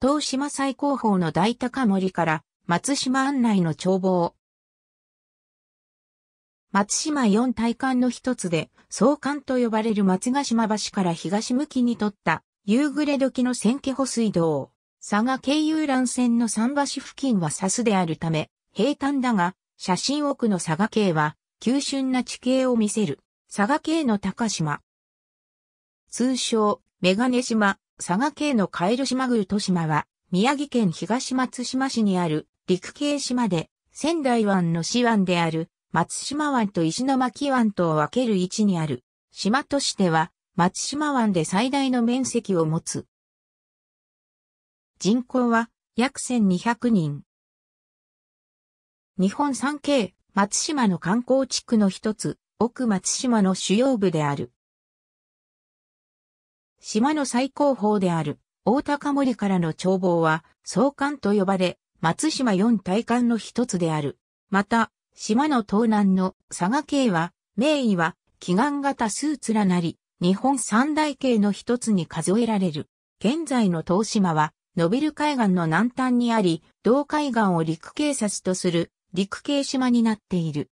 東島最高峰の大高森から松島案内の眺望。松島四大館の一つで、総館と呼ばれる松ヶ島橋から東向きに取った夕暮れ時の千家保水道。佐賀経由覧船線の桟橋付近は砂州であるため、平坦だが、写真奥の佐賀系は、急峻な地形を見せる、佐賀系の高島。通称、メガネ島、佐賀県のカエル島宮と島は、宮城県東松島市にある陸系島で、仙台湾の市湾である松島湾と石巻湾とを分ける位置にある、島としては、松島湾で最大の面積を持つ。人口は約1200人。日本三景、松島の観光地区の一つ、奥松島の主要部である。島の最高峰である大高森からの眺望は総館と呼ばれ、松島四大館の一つである。また、島の東南の佐賀系は、名医は祈願型数らなり、日本三大系の一つに数えられる。現在の東島は、ノビル海岸の南端にあり、同海岸を陸警察とする陸系島になっている。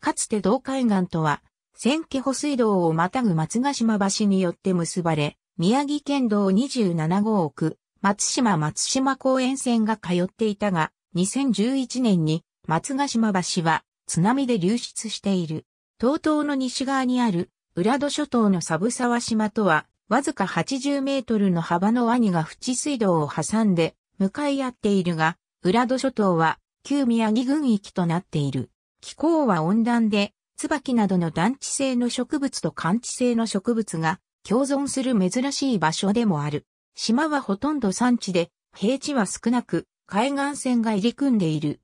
かつて同海岸とは、千家保水道をまたぐ松ヶ島橋によって結ばれ、宮城県道27号区、松島松島公園線が通っていたが、2011年に松ヶ島橋は津波で流出している。東東の西側にある浦戸諸島のサブ沢島とは、わずか80メートルの幅のワニが淵水道を挟んで向かい合っているが、浦戸諸島は旧宮城郡域となっている。気候は温暖で椿などの団地性の植物と寒地性の植物が共存する珍しい場所でもある。島はほとんど山地で、平地は少なく、海岸線が入り組んでいる。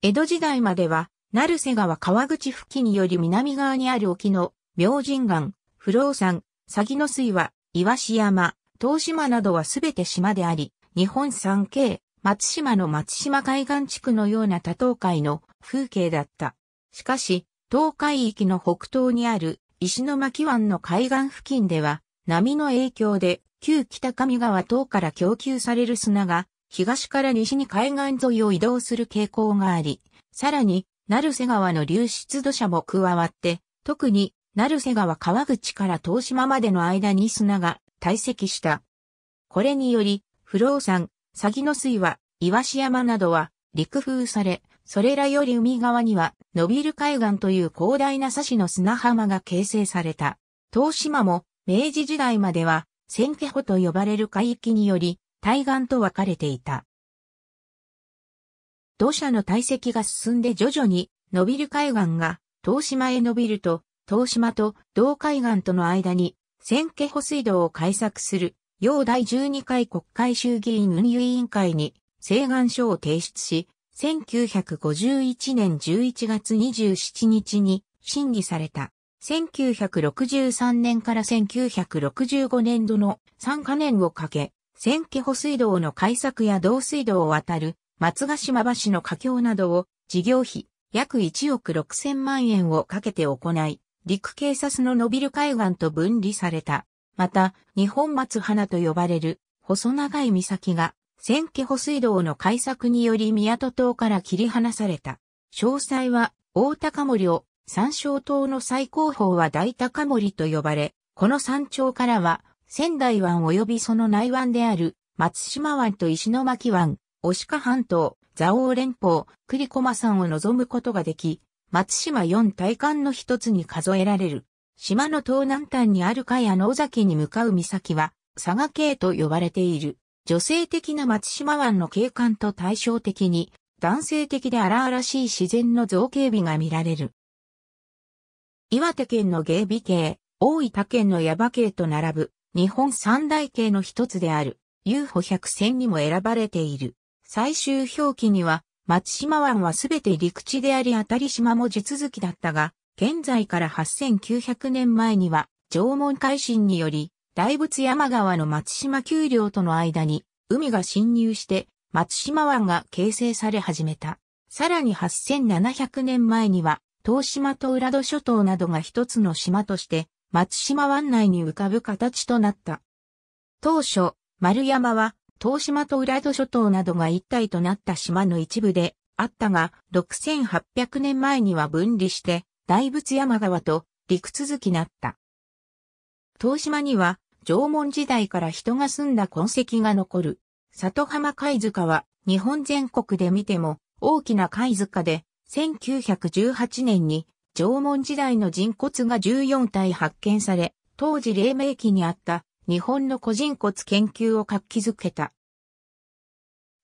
江戸時代までは、成瀬川川口付近より南側にある沖の、明神岩、不老山、鷺の水は、岩石山、東島などはすべて島であり、日本三景、松島の松島海岸地区のような多島海の風景だった。しかし、東海域の北東にある石巻湾の海岸付近では、波の影響で旧北上川等から供給される砂が、東から西に海岸沿いを移動する傾向があり、さらに、成瀬川の流出土砂も加わって、特に、成瀬川川口から東島までの間に砂が堆積した。これにより、不老山、サギの水は、岩シ山などは、陸風され、それらより海側には、ノビル海岸という広大な砂市の砂浜が形成された。東島も、明治時代までは、千家穂と呼ばれる海域により、対岸と分かれていた。土砂の堆積が進んで徐々に、ノビル海岸が、東島へ伸びると、東島と同海岸との間に、千家穂水道を開削する要第12回国会衆議院運輸委員会に請願書を提出し、1951年11月27日に審議された。1963年から1965年度の3カ年をかけ、千家保水道の改作や道水道を渡る松ヶ島橋の架橋などを事業費約1億6千万円をかけて行い、陸警察のノビル海岸と分離された。また、日本松花と呼ばれる、細長い岬が、千家保水道の開削により宮戸島から切り離された。詳細は、大高森を、山椒島の最高峰は大高森と呼ばれ、この山頂からは、仙台湾及びその内湾である、松島湾と石巻湾、押鹿半島、蔵王連峰、栗駒山を望むことができ、松島四大間の一つに数えられる。島の東南端にある加や野崎に向かう岬は、佐賀系と呼ばれている。女性的な松島湾の景観と対照的に、男性的で荒々しい自然の造形美が見られる。岩手県の芸美系、大分県の矢場系と並ぶ、日本三大系の一つである、遊歩百選にも選ばれている。最終表記には、松島湾はすべて陸地であり当たり島も地続きだったが、現在から8900年前には、縄文海進により、大仏山川の松島丘陵との間に、海が侵入して、松島湾が形成され始めた。さらに8700年前には、東島と浦戸諸島などが一つの島として、松島湾内に浮かぶ形となった。当初、丸山は、東島と浦戸諸島などが一体となった島の一部であったが、6800年前には分離して、大仏山川と陸続きなった。東島には縄文時代から人が住んだ痕跡が残る。里浜貝塚は日本全国で見ても大きな貝塚で1918年に縄文時代の人骨が14体発見され、当時黎明期にあった日本の個人骨研究を活気づけた。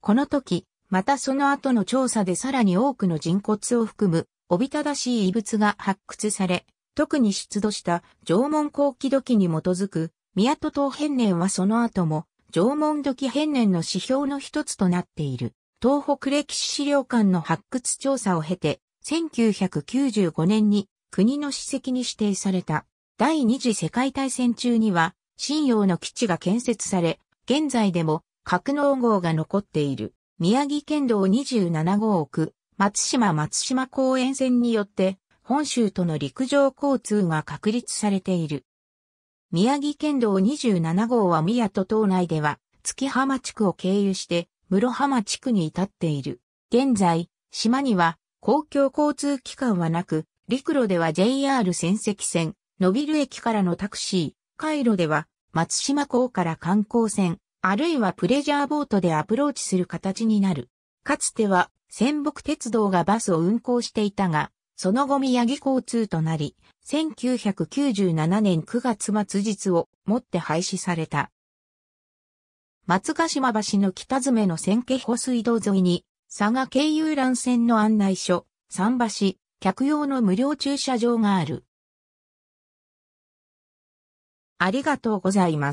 この時、またその後の調査でさらに多くの人骨を含むおびただしい遺物が発掘され、特に出土した縄文後期土器に基づく、宮戸島変年はその後も、縄文土器変年の指標の一つとなっている。東北歴史資料館の発掘調査を経て、1995年に国の史跡に指定された。第二次世界大戦中には、新洋の基地が建設され、現在でも格納号が残っている。宮城県道27号区、松島松島公園線によって、本州との陸上交通が確立されている。宮城県道27号は宮戸島内では、月浜地区を経由して、室浜地区に至っている。現在、島には公共交通機関はなく、陸路では JR 仙石線、延びる駅からのタクシー、回路では松島港から観光船、あるいはプレジャーボートでアプローチする形になる。かつては、仙北鉄道がバスを運行していたが、その後宮城交通となり、1997年9月末日をもって廃止された。松ヶ島橋の北詰の千家保水道沿いに、佐賀経由覧線の案内所、桟橋、客用の無料駐車場がある。ありがとうございます。